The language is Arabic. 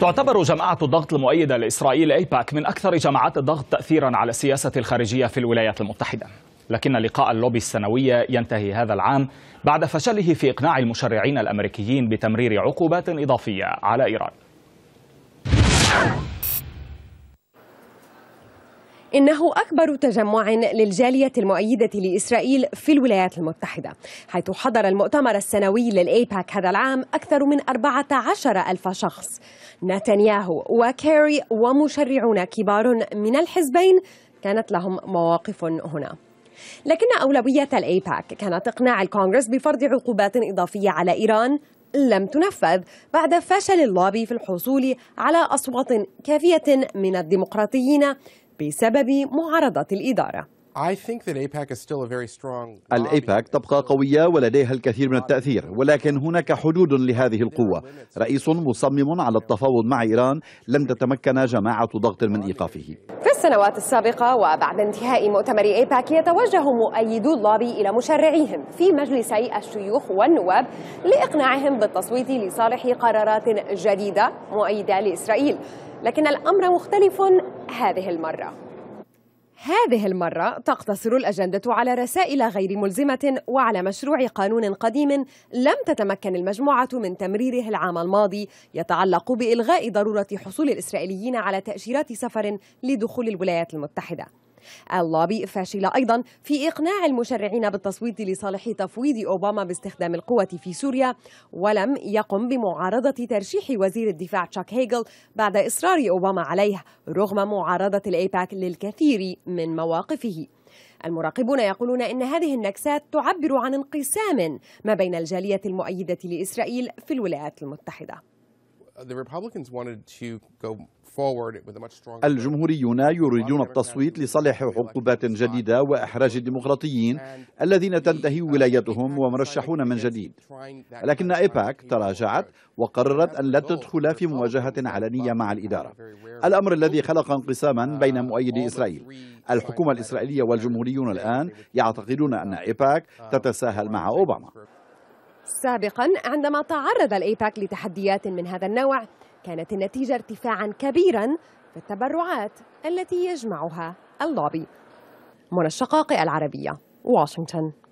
تعتبر جماعة الضغط المؤيدة لإسرائيل أيباك من أكثر جماعات الضغط تأثيرا على السياسة الخارجية في الولايات المتحدة لكن لقاء اللوبي السنوية ينتهي هذا العام بعد فشله في إقناع المشرعين الأمريكيين بتمرير عقوبات إضافية على إيران إنه أكبر تجمع للجالية المؤيدة لإسرائيل في الولايات المتحدة حيث حضر المؤتمر السنوي للأيباك هذا العام أكثر من 14 ألف شخص نتنياهو وكيري ومشرعون كبار من الحزبين كانت لهم مواقف هنا لكن أولوية الأيباك كانت إقناع الكونغرس بفرض عقوبات إضافية على إيران لم تنفذ بعد فشل اللوبي في الحصول على أصوات كافية من الديمقراطيين بسبب معارضة الإدارة الأيباك تبقى قوية ولديها الكثير من التأثير ولكن هناك حدود لهذه القوة رئيس مصمم على التفاوض مع إيران لن تتمكن جماعة ضغط من إيقافه في السنوات السابقة وبعد انتهاء مؤتمر إيباك يتوجه مؤيدو اللوبي إلى مشرعيهم في مجلسي الشيوخ والنواب لإقناعهم بالتصويت لصالح قرارات جديدة مؤيدة لإسرائيل لكن الأمر مختلف هذه المرة هذه المرة تقتصر الأجندة على رسائل غير ملزمة وعلى مشروع قانون قديم لم تتمكن المجموعة من تمريره العام الماضي يتعلق بإلغاء ضرورة حصول الإسرائيليين على تأشيرات سفر لدخول الولايات المتحدة اللوبي فاشلة أيضا في إقناع المشرعين بالتصويت لصالح تفويض أوباما باستخدام القوة في سوريا ولم يقم بمعارضة ترشيح وزير الدفاع تشاك هيجل بعد إصرار أوباما عليه رغم معارضة الأيباك للكثير من مواقفه المراقبون يقولون ان هذه النكسات تعبر عن انقسام ما بين الجاليه المؤيده لاسرائيل في الولايات المتحده الجمهوريون يريدون التصويت لصالح حقوبات جديدة وإحراج الديمقراطيين الذين تنتهي ولايتهم ومرشحون من جديد لكن إيباك تراجعت وقررت أن لا تدخل في مواجهة علنية مع الإدارة الأمر الذي خلق انقساما uh, بين مؤيدي إسرائيل الحكومة الإسرائيلية والجمهوريون الآن يعتقدون أن إيباك uh, تتساهل مع أوباما سابقا عندما تعرض الايباك لتحديات من هذا النوع كانت النتيجه ارتفاعا كبيرا في التبرعات التي يجمعها اللوبي منى الشقاقي العربيه واشنطن